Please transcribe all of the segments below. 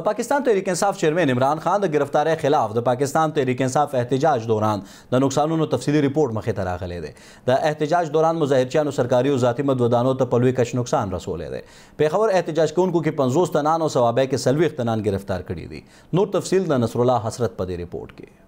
د پاکستان تحریک انصاف چیرمین عمران خان د گرفتاری خلاف د پاکستان تحریک انصاف احتجاج دوران د نقصانونو تفصیلی ریپورت مخې ته راغلی دی د احتجاج دوران مظاهرچیانو سرکاري او ذاتی مدودانو ته په لوی کش نقصان رسولی دی پیښور احتجاج کوونکو کې پنځوس تنان او صوابع کې څلوېښت تنان ګرفتار کړي دي نور تفصیل د نصرالله حسرت په دې ریپورت کې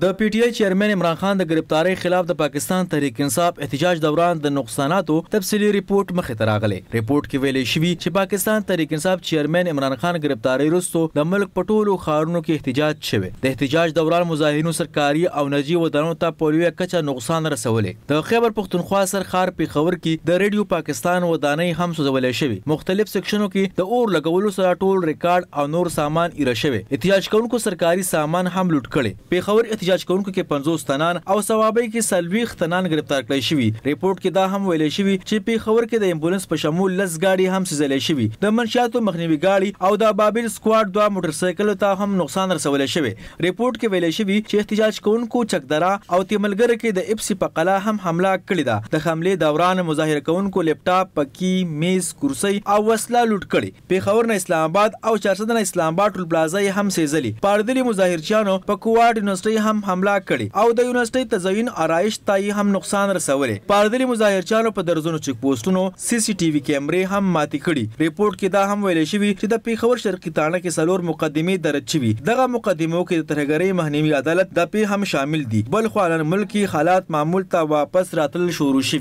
د پی ټ آی چیرمن عمران خان د گرفتاری خلاف د پاکستان تحریک انصاف احتجاج دوران د نقصاناتو تفصیلی ریپورت مخې ته راغلی ریپورت کې ویلي شوی چې پاکستان تحریک انصاف چیرمن عمران خان گرفتاری وروسته د ملک په ټولو ښارونو کې احتجاج شوی د احتجاج دوران مظاهرینو سرکاري او نجی ودانو ته په لویه کچه نقصان رسولې د خیبر پښتونخوا سرخار پیښور کې د ریډیو پاکستان ودانۍ هم سوځولې شوې مختلف سیکشنو کې د اور لګولو سره ټول ریکارډ او نور سامان ایره شوی احتجاج کوونکو سرکاري سامان هم لوټ کړي پیښور احتجاج کوونکو کې 50 تنان او ثوابي کې سلويخ تنان گرفتار کړی شوی ریپورت کې دا هم ویل شوی چې په خبر کې د امبولانس په شمول لس گاډي هم سزلې شوی د منشاتو مخنیوي گاډي او د بابل سکواډ دوه موټر سایکل ته هم نقصان رسول شوی ریپورت کې ویل شوی چې احتجاج کوونکو چکدرا او تیملګر کې د اپسی په قلا هم حمله کړې ده د حمله دوران مظاهره کوونکو لپټاپ پکی میز کرسي او وسله لوټ کړې په خبر نه اسلام آباد او چارسدن اسلام آباد ټول پلازا هم سیزلی پاردلی مظاهرچیانو په کوواډ یونیورسيټي هم هم حمله کړې او د یونیورسيټي تزوین آرایش تای هم نقصان رسولې پاردلي مظاهرچانو په درزونو چک پوسټونو سی سی ټي وي کیمرې هم ماتې کړې ریپورت کې دا هم ویل شوی چې د پیښور شرقي تانه کې څلور مقدمې درج شوې دغه مقدمو کې د ترهګرۍ مهنیوي عدالت د پی هم شامل دي بل خو علن ملکی حالات معمول ته واپس راتل شروع شوي